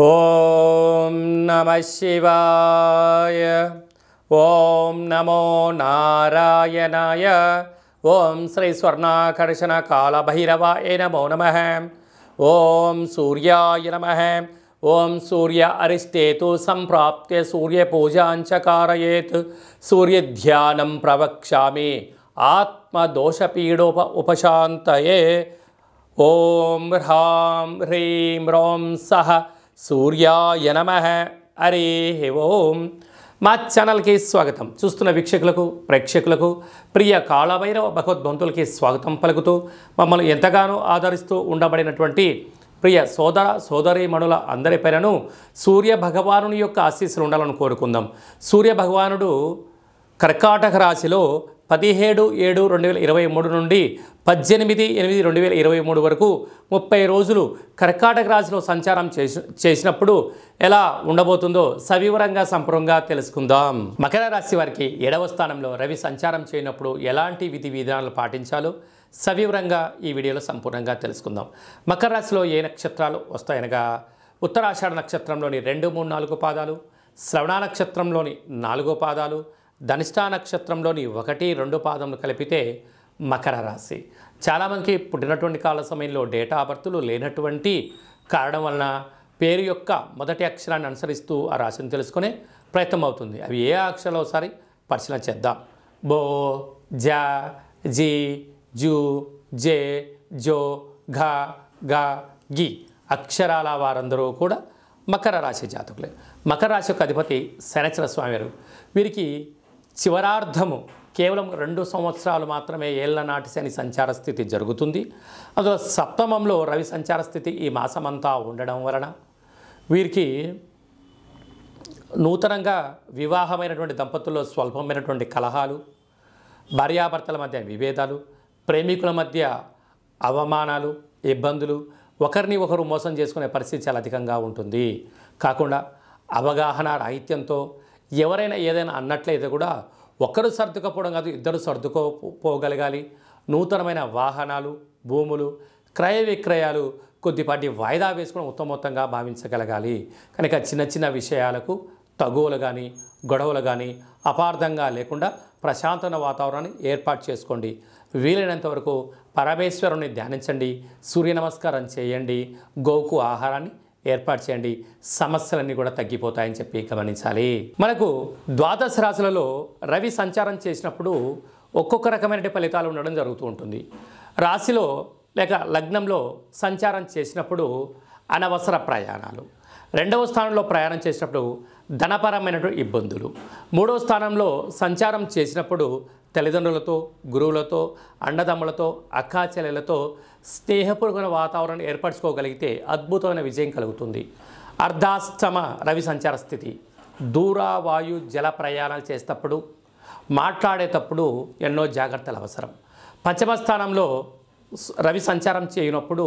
ओम नमः शिवाय ओम नमो नारायणाय ओम श्री स्वर्णाकर्षण काल भैरवाय नमो नमः ओम सूर्याय नमः ओम सूर्य अरिष्टेतु संप्राप्ते सूर्य पूजाञ्च कारयेत् सूर्यध्यानं प्रवक्ष्यामि आत्मदोषपीडोप उपशान्तये ओम ह्रां ह्रीं रों सः సూర్యాయ నమ హే ఓం మా ఛానల్కి స్వాగతం చూస్తున్న వీక్షకులకు ప్రేక్షకులకు ప్రియ కాళభైరవ భగవద్భంతులకి స్వాగతం పలుకుతూ మమ్మల్ని ఎంతగానో ఆదరిస్తూ ఉండబడినటువంటి ప్రియ సోదర సోదరీమణుల అందరి పైనను సూర్య భగవానుని యొక్క ఆశీస్సులు ఉండాలని కోరుకుందాం సూర్య భగవానుడు కర్కాటక రాశిలో పదిహేడు ఏడు రెండు వేల ఇరవై మూడు నుండి పద్దెనిమిది ఎనిమిది రెండు వేల ఇరవై మూడు వరకు ముప్పై రోజులు కర్కాటక రాశిలో సంచారం చేసి చేసినప్పుడు ఎలా ఉండబోతుందో సవివరంగా సంపూర్ణంగా తెలుసుకుందాం మకర రాశి వారికి ఏడవ స్థానంలో రవి సంచారం చేయనప్పుడు ఎలాంటి విధి విధానాలు పాటించాలో సవివరంగా ఈ వీడియోలో సంపూర్ణంగా తెలుసుకుందాం మకర రాశిలో ఏ నక్షత్రాలు వస్తాయనగా ఉత్తరాషాఢ నక్షత్రంలోని రెండు మూడు నాలుగు పాదాలు శ్రవణ నక్షత్రంలోని నాలుగో పాదాలు ధనిష్టా నక్షత్రంలోని ఒకటి రెండు పాదములు కలిపితే మకర రాశి చాలామందికి పుట్టినటువంటి కాల సమయంలో డేటా బర్తులు లేనటువంటి కారణం వలన పేరు యొక్క మొదటి అక్షరాన్ని అనుసరిస్తూ ఆ రాశిని తెలుసుకునే ప్రయత్నం అవుతుంది అవి ఏ అక్షరాలు ఒకసారి పరిశీలన చేద్దాం బో జా జీ జూ జే జో ఘ గా గి అక్షరాల వారందరూ కూడా మకర రాశి జాతకులే మకర రాశి యొక్క అధిపతి శనచర స్వామి వారు వీరికి చివరార్ధము కేవలం రెండు సంవత్సరాలు మాత్రమే ఏళ్ల నాటి శని సంచార స్థితి జరుగుతుంది అందులో సప్తమంలో రవి సంచార స్థితి ఈ మాసమంతా ఉండడం వలన వీరికి నూతనంగా వివాహమైనటువంటి దంపతుల్లో స్వల్పమైనటువంటి కలహాలు భార్యాభర్తల మధ్య విభేదాలు ప్రేమికుల మధ్య అవమానాలు ఇబ్బందులు ఒకరిని ఒకరు మోసం చేసుకునే పరిస్థితి చాలా అధికంగా ఉంటుంది కాకుండా అవగాహన రాహిత్యంతో ఎవరైనా ఏదైనా అన్నట్లయితే కూడా ఒక్కరు సర్దుకపోవడం కాదు ఇద్దరు సర్దుకోపోగలగాలి నూతనమైన వాహనాలు భూములు క్రయ విక్రయాలు కొద్దిపాటి వాయిదా వేసుకుని ఉత్తమోత్తంగా భావించగలగాలి కనుక చిన్న చిన్న విషయాలకు తగువలు కానీ గొడవలు కానీ అపార్థంగా లేకుండా ప్రశాంతమైన వాతావరణాన్ని ఏర్పాటు చేసుకోండి వీలైనంత వరకు పరమేశ్వరుని ధ్యానించండి సూర్య నమస్కారం చేయండి గోకు ఆహారాన్ని ఏర్పాటు చేయండి సమస్యలన్నీ కూడా తగ్గిపోతాయని చెప్పి గమనించాలి మనకు ద్వాదశ రాశులలో రవి సంచారం చేసినప్పుడు ఒక్కొక్క రకమైన ఫలితాలు ఉండడం జరుగుతూ ఉంటుంది రాశిలో లేక లగ్నంలో సంచారం చేసినప్పుడు అనవసర ప్రయాణాలు రెండవ స్థానంలో ప్రయాణం చేసినప్పుడు ధనపరమైనటువంటి ఇబ్బందులు మూడవ స్థానంలో సంచారం చేసినప్పుడు తల్లిదండ్రులతో గురువులతో అండదమ్ములతో అక్కాచెల్లెలతో స్నేహపూర్వకమైన వాతావరణం ఏర్పరచుకోగలిగితే అద్భుతమైన విజయం కలుగుతుంది అర్ధాష్టమ రవి సంచార స్థితి దూర వాయు జల ప్రయాణాలు చేసేటప్పుడు మాట్లాడేటప్పుడు ఎన్నో జాగ్రత్తలు అవసరం పంచమ స్థానంలో రవి సంచారం చేయనప్పుడు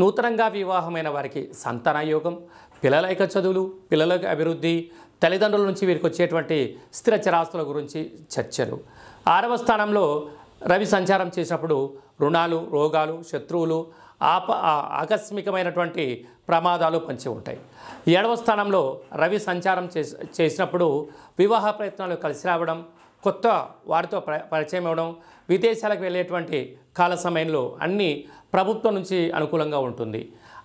నూతనంగా వివాహమైన వారికి సంతాన యోగం పిల్లల యొక్క చదువులు పిల్లల అభివృద్ధి తల్లిదండ్రుల నుంచి వీరికి వచ్చేటువంటి స్థిర చరాస్తుల గురించి చర్చలు ఆరవ స్థానంలో రవి సంచారం చేసినప్పుడు రుణాలు రోగాలు శత్రువులు ఆప ఆకస్మికమైనటువంటి ప్రమాదాలు పంచి ఉంటాయి ఏడవ స్థానంలో రవి సంచారం చేసినప్పుడు వివాహ ప్రయత్నాలు కలిసి రావడం కొత్త వారితో పరిచయం ఇవ్వడం విదేశాలకు వెళ్ళేటువంటి కాల సమయంలో అన్ని ప్రభుత్వం నుంచి అనుకూలంగా ఉంటుంది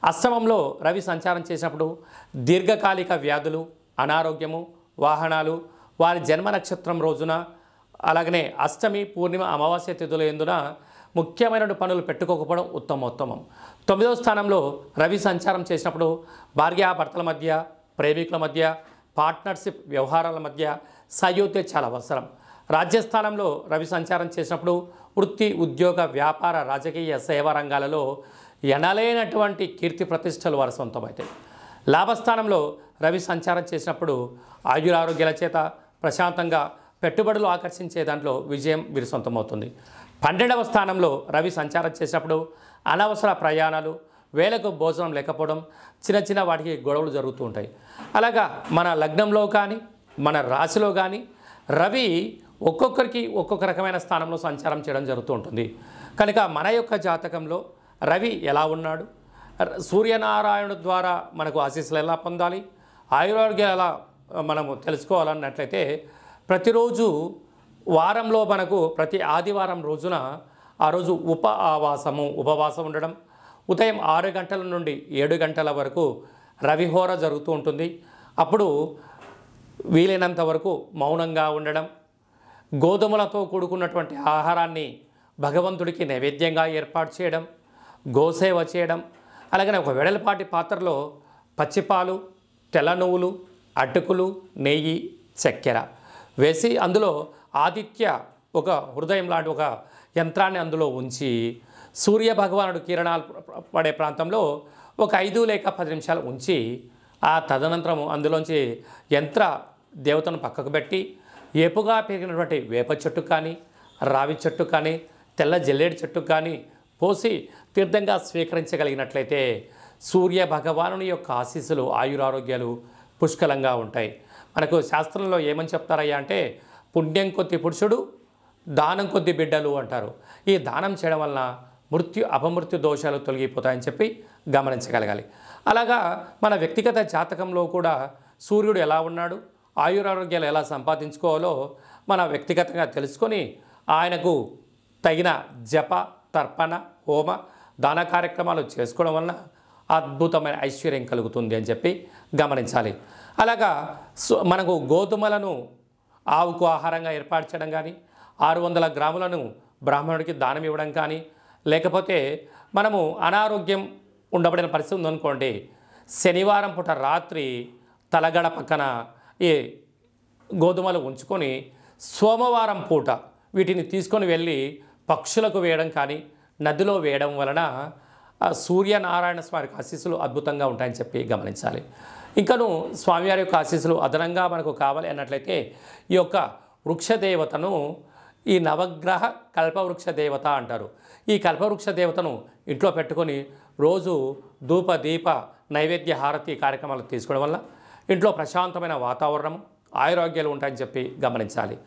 అశ్రమంలో రవి సంచారం చేసినప్పుడు దీర్ఘకాలిక వ్యాధులు అనారోగ్యము వాహనాలు వారి జన్మ నక్షత్రం రోజున అలాగనే అష్టమి పూర్ణిమ అమావాస్య తిథుల ఎందున ముఖ్యమైన పనులు పెట్టుకోకపోవడం ఉత్తమోత్తమం తొమ్మిదవ స్థానంలో రవి సంచారం చేసినప్పుడు భార్యాభర్తల మధ్య ప్రేమికుల మధ్య పార్ట్నర్షిప్ వ్యవహారాల మధ్య సయోధ్య చాలా అవసరం రాజ్యస్థానంలో రవి సంచారం చేసినప్పుడు వృత్తి ఉద్యోగ వ్యాపార రాజకీయ సేవా రంగాలలో ఎనలేనటువంటి కీర్తి ప్రతిష్టలు వారి సొంతమవుతాయి లాభస్థానంలో రవి సంచారం చేసినప్పుడు ఆయురారోగ్యాల చేత ప్రశాంతంగా పెట్టుబడులు ఆకర్షించే దాంట్లో విజయం వీరి సొంతమవుతుంది పన్నెండవ స్థానంలో రవి సంచారం చేసినప్పుడు అనవసర ప్రయాణాలు వేలకు భోజనం లేకపోవడం చిన్న చిన్న వాటికి గొడవలు జరుగుతూ ఉంటాయి అలాగా మన లగ్నంలో కానీ మన రాశిలో కానీ రవి ఒక్కొక్కరికి ఒక్కొక్క రకమైన స్థానంలో సంచారం చేయడం జరుగుతూ ఉంటుంది కనుక మన యొక్క జాతకంలో రవి ఎలా ఉన్నాడు సూర్యనారాయణ ద్వారా మనకు ఆశీస్సులు ఎలా పొందాలి ఆయుర్వేదం ఎలా మనము తెలుసుకోవాలన్నట్లయితే ప్రతిరోజు వారంలో మనకు ప్రతి ఆదివారం రోజున ఆ రోజు ఉప ఆవాసము ఉపవాసం ఉండడం ఉదయం ఆరు గంటల నుండి ఏడు గంటల వరకు రవిహోర జరుగుతూ ఉంటుంది అప్పుడు వీలైనంత వరకు మౌనంగా ఉండడం గోధుమలతో కూడుకున్నటువంటి ఆహారాన్ని భగవంతుడికి నైవేద్యంగా ఏర్పాటు చేయడం గోసేవ చేయడం అలాగనే ఒక వెడలపాటి పాత్రలో పచ్చిపాలు తెల్ల నువ్వులు అటుకులు నెయ్యి చక్కెర వేసి అందులో ఆదిత్య ఒక హృదయం లాంటి ఒక యంత్రాన్ని అందులో ఉంచి సూర్య భగవానుడు కిరణాలు పడే ప్రాంతంలో ఒక ఐదు లేక పది నిమిషాలు ఉంచి ఆ తదనంతరం అందులోంచి యంత్ర దేవతను పక్కకు పెట్టి ఏపుగా పెరిగినటువంటి వేప చెట్టు కానీ రావి చెట్టు కానీ తెల్ల జల్లేడు చెట్టు కానీ పోసి తీర్థంగా స్వీకరించగలిగినట్లయితే సూర్య భగవానుని యొక్క ఆశీస్సులు ఆయురారోగ్యాలు పుష్కలంగా ఉంటాయి మనకు శాస్త్రంలో ఏమని చెప్తారయ్యా అంటే పుణ్యం కొద్ది పురుషుడు దానం కొద్ది బిడ్డలు అంటారు ఈ దానం చేయడం వలన మృత్యు అపమృత్యు దోషాలు తొలగిపోతాయని చెప్పి గమనించగలగాలి అలాగా మన వ్యక్తిగత జాతకంలో కూడా సూర్యుడు ఎలా ఉన్నాడు ఆయురారోగ్యాలు ఎలా సంపాదించుకోవాలో మన వ్యక్తిగతంగా తెలుసుకొని ఆయనకు తగిన జప తర్పణ హోమ దాన కార్యక్రమాలు చేసుకోవడం వలన అద్భుతమైన ఐశ్వర్యం కలుగుతుంది అని చెప్పి గమనించాలి అలాగా మనకు గోధుమలను ఆవుకు ఆహారంగా ఏర్పాటు చేయడం కానీ ఆరు వందల గ్రాములను బ్రాహ్మణుడికి దానం ఇవ్వడం కానీ లేకపోతే మనము అనారోగ్యం ఉండబడిన పరిస్థితి ఉందనుకోండి శనివారం పూట రాత్రి తలగడ పక్కన ఈ గోధుమలు ఉంచుకొని సోమవారం పూట వీటిని తీసుకొని వెళ్ళి పక్షులకు వేయడం కానీ నదిలో వేయడం వలన సూర్యనారాయణ స్వామికి ఆశీస్సులు అద్భుతంగా ఉంటాయని చెప్పి గమనించాలి ఇంకను స్వామివారి యొక్క ఆశీస్సులు అదనంగా మనకు కావాలి అన్నట్లయితే ఈ యొక్క వృక్షదేవతను ఈ నవగ్రహ కల్పవృక్ష దేవత అంటారు ఈ కల్పవృక్ష దేవతను ఇంట్లో పెట్టుకొని రోజు ధూప దీప నైవేద్య హారతి కార్యక్రమాలు తీసుకోవడం వల్ల ఇంట్లో ప్రశాంతమైన వాతావరణం ఆరోగ్యాలు ఉంటాయని చెప్పి గమనించాలి